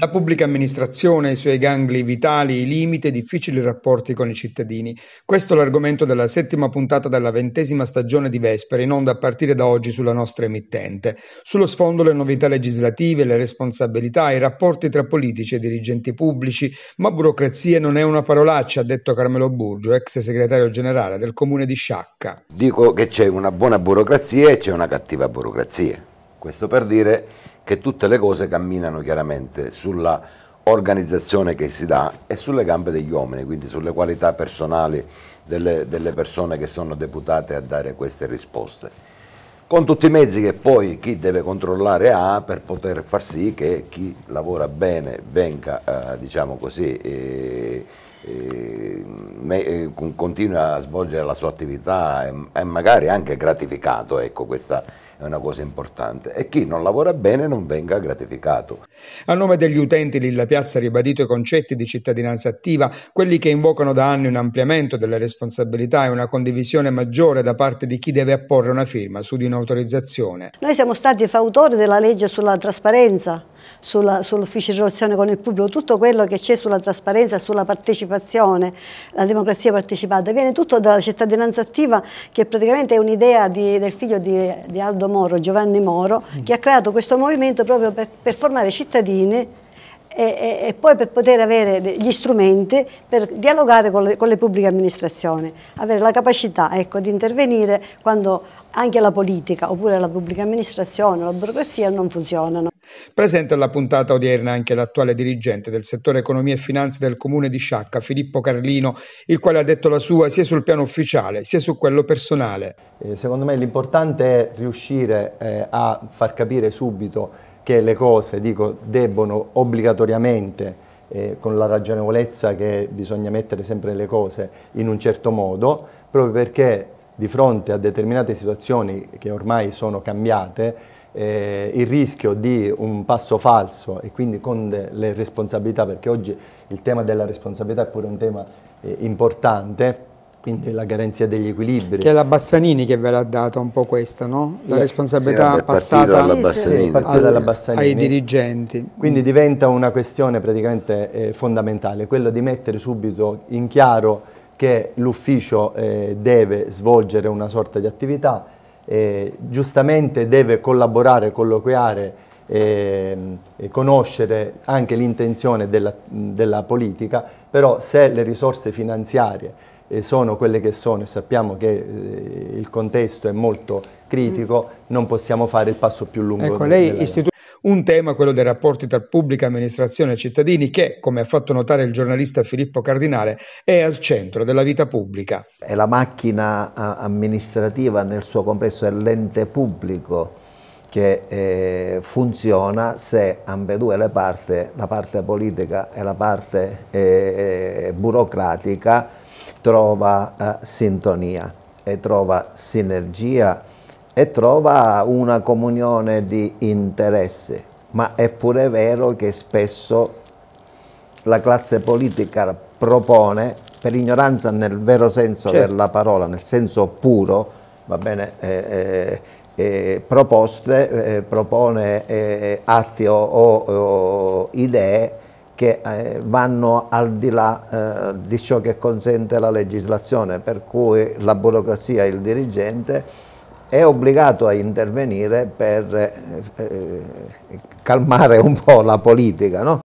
La pubblica amministrazione, i suoi gangli vitali, i limiti e difficili rapporti con i cittadini. Questo è l'argomento della settima puntata della ventesima stagione di Vespere, in onda a partire da oggi sulla nostra emittente. Sullo sfondo le novità legislative, le responsabilità, i rapporti tra politici e dirigenti pubblici, ma burocrazia non è una parolaccia, ha detto Carmelo Burgio, ex segretario generale del comune di Sciacca. Dico che c'è una buona burocrazia e c'è una cattiva burocrazia. Questo per dire che tutte le cose camminano chiaramente sulla organizzazione che si dà e sulle gambe degli uomini, quindi sulle qualità personali delle, delle persone che sono deputate a dare queste risposte. Con tutti i mezzi che poi chi deve controllare ha per poter far sì che chi lavora bene venga, eh, diciamo così, eh, Ehm, eh, continua a svolgere la sua attività e, e magari anche gratificato, ecco questa è una cosa importante e chi non lavora bene non venga gratificato. A nome degli utenti Lilla Piazza ha ribadito i concetti di cittadinanza attiva, quelli che invocano da anni un ampliamento delle responsabilità e una condivisione maggiore da parte di chi deve apporre una firma su di un'autorizzazione. Noi siamo stati fautori della legge sulla trasparenza sulla, di relazione con il pubblico, tutto quello che c'è sulla trasparenza, sulla partecipazione, la democrazia partecipata, viene tutto dalla cittadinanza attiva che praticamente è un'idea del figlio di, di, Aldo Moro, Giovanni Moro, mm. che ha creato questo movimento proprio per, per formare cittadini e, e, poi per poter avere gli strumenti per dialogare con le, con le pubbliche amministrazioni, avere la capacità ecco, di intervenire quando anche la politica oppure la pubblica amministrazione, la burocrazia non funzionano. Presente alla puntata odierna anche l'attuale dirigente del settore economia e finanza del comune di Sciacca, Filippo Carlino, il quale ha detto la sua sia sul piano ufficiale sia su quello personale. Eh, secondo me l'importante è riuscire eh, a far capire subito che le cose dico, debbono obbligatoriamente eh, con la ragionevolezza che bisogna mettere sempre le cose in un certo modo, proprio perché di fronte a determinate situazioni che ormai sono cambiate, eh, il rischio di un passo falso e quindi con le responsabilità, perché oggi il tema della responsabilità è pure un tema eh, importante, quindi la garanzia degli equilibri. Che è la Bassanini che ve l'ha data un po' questa, no? La responsabilità sì, passata dalla sì, dalla Bassanini. ai dirigenti. Quindi diventa una questione praticamente eh, fondamentale, quella di mettere subito in chiaro che l'ufficio eh, deve svolgere una sorta di attività, eh, giustamente deve collaborare, colloquiare eh, e conoscere anche l'intenzione della, della, politica, però se le risorse finanziarie eh, sono quelle che sono e sappiamo che eh, il contesto è molto critico, non possiamo fare il passo più lungo. Ecco, lei istituisce un tema, quello dei rapporti tra pubblica amministrazione e cittadini, che, come ha fatto notare il giornalista Filippo Cardinale, è al centro della vita pubblica. È la macchina amministrativa nel suo complesso, è l'ente pubblico che eh, funziona se ambedue le parti, la parte politica e la parte eh, eh, burocratica, trova eh, sintonia e trova sinergia e trova una comunione di interesse, ma è pure vero che spesso la classe politica propone, per ignoranza nel vero senso certo. della parola, nel senso puro, va bene, eh, eh, eh proposte, eh, propone eh, atti o, o, o, idee che eh, vanno al di là di ciò che consente la legislazione, per cui la burocrazia e il dirigente è obbligato a intervenire per eh, eh, calmare un po' la politica. No?